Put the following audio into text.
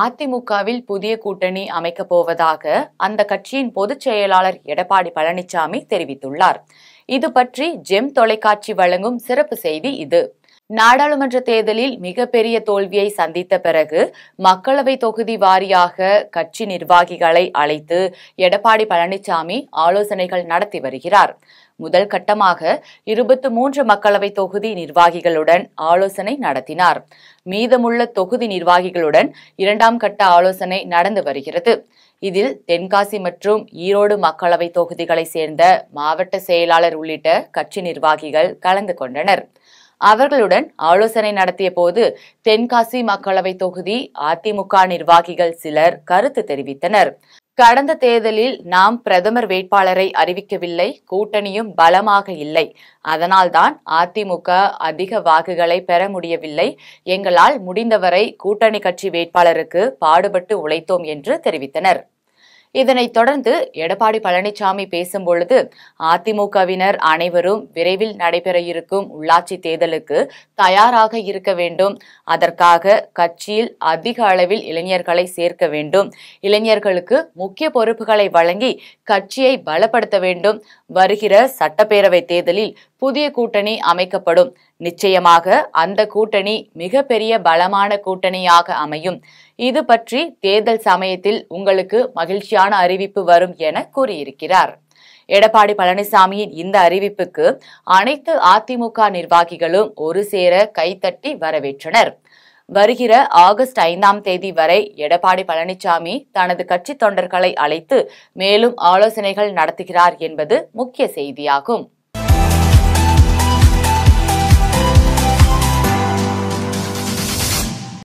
அதிமுகவில் புதிய கூட்டணி அமைக்கப் போவதாக அந்த கட்சியின் பொதுச் செயலாளர் எடப்பாடி பழனிசாமி தெரிவித்துள்ளார் இது பற்றி ஜெம் தொலைக்காட்சி வழங்கும் சிறப்பு செய்தி இது நாடாளுமன்ற தேர்தலில் மிகப்பெரிய தோல்வியை சந்தித்த பிறகு மக்களவை தொகுதி வாரியாக கட்சி நிர்வாகிகளை அழைத்து எடப்பாடி பழனிசாமி ஆலோசனைகள் நடத்தி வருகிறார் முதல் கட்டமாக இருபத்தி மூன்று மக்களவை தொகுதி நிர்வாகிகளுடன் ஆலோசனை நடத்தினார் மீதமுள்ள தொகுதி நிர்வாகிகளுடன் இரண்டாம் கட்ட ஆலோசனை நடந்து வருகிறது இதில் தென்காசி மற்றும் ஈரோடு மக்களவை தொகுதிகளை சேர்ந்த மாவட்ட செயலாளர் உள்ளிட்ட கட்சி நிர்வாகிகள் கலந்து கொண்டனர் அவர்களுடன் ஆலோசனை நடத்திய போது தென்காசி மக்களவை தொகுதி அதிமுக நிர்வாகிகள் சிலர் கருத்து தெரிவித்தனர் கடந்த தேர்தலில் நாம் பிரதமர் வேட்பாளரை அறிவிக்கவில்லை கூட்டணியும் பலமாக இல்லை அதனால்தான் அதிமுக அதிக வாக்குகளை பெற முடியவில்லை எங்களால் முடிந்தவரை கூட்டணி கட்சி வேட்பாளருக்கு பாடுபட்டு உழைத்தோம் என்று தெரிவித்தனர் இதனைத் தொடர்ந்து எடப்பாடி பழனிசாமி பேசும்பொழுது அதிமுகவினர் அனைவரும் விரைவில் நடைபெற இருக்கும் உள்ளாட்சி தேர்தலுக்கு தயாராக இருக்க வேண்டும் அதற்காக கட்சியில் அதிக அளவில் இளைஞர்களை சேர்க்க வேண்டும் இளைஞர்களுக்கு முக்கிய பொறுப்புகளை வழங்கி கட்சியை பலப்படுத்த வேண்டும் வருகிற சட்டப்பேரவை தேர்தலில் புதிய கூட்டணி அமைக்கப்படும் நிச்சயமாக அந்த கூட்டணி மிகப்பெரிய பலமான கூட்டணியாக அமையும் இது பற்றி தேர்தல் சமயத்தில் உங்களுக்கு மகிழ்ச்சியான அறிவிப்பு வரும் என கூறியிருக்கிறார் எடப்பாடி பழனிசாமியின் இந்த அறிவிப்புக்கு அனைத்து அதிமுக நிர்வாகிகளும் ஒரு சேர கைத்தட்டி வரவேற்றனர் வருகிற ஆகஸ்ட் ஐந்தாம் தேதி வரை எடப்பாடி பழனிசாமி தனது கட்சி தொண்டர்களை அழைத்து மேலும் ஆலோசனைகள் நடத்துகிறார் என்பது முக்கிய செய்தியாகும்